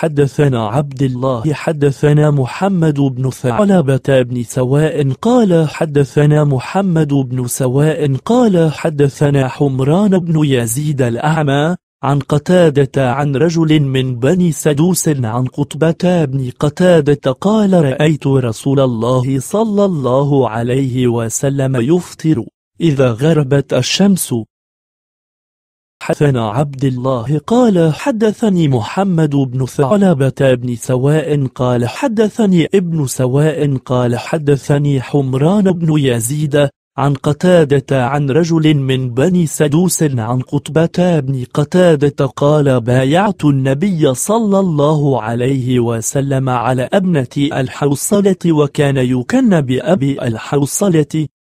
حدثنا عبد الله حدثنا محمد بن ثعلبة بن سواء قال حدثنا محمد بن سواء قال حدثنا حمران بن يزيد الأعمى عن قتادة عن رجل من بني سدوس عن قطبة بن قتادة قال رأيت رسول الله صلى الله عليه وسلم يفطر إذا غربت الشمس حدثنا عبد الله قال حدثني محمد بن ثعلبة بن سواء قال حدثني ابن سواء قال حدثني حمران بن يزيد عن قتادة عن رجل من بني سدوس عن قطبة بن قتادة قال بايعت النبي صلى الله عليه وسلم على ابنة الحوصلة وكان يكن بأبي الحوصلة